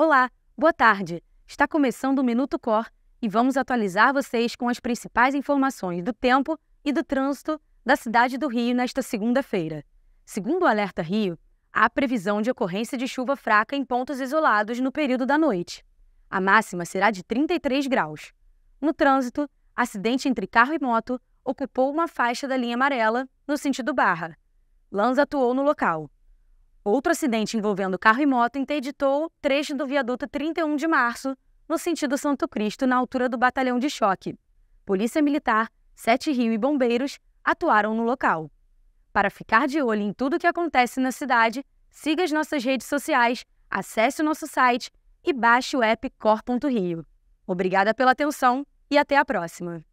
Olá, boa tarde. Está começando o Minuto Cor e vamos atualizar vocês com as principais informações do tempo e do trânsito da cidade do Rio nesta segunda-feira. Segundo o Alerta Rio, há previsão de ocorrência de chuva fraca em pontos isolados no período da noite. A máxima será de 33 graus. No trânsito, acidente entre carro e moto ocupou uma faixa da linha amarela no sentido Barra. Lanza atuou no local. Outro acidente envolvendo carro e moto interditou o trecho do viaduto 31 de março, no sentido Santo Cristo, na altura do batalhão de choque. Polícia Militar, Sete Rio e bombeiros atuaram no local. Para ficar de olho em tudo o que acontece na cidade, siga as nossas redes sociais, acesse o nosso site e baixe o app Cor.Rio. Obrigada pela atenção e até a próxima!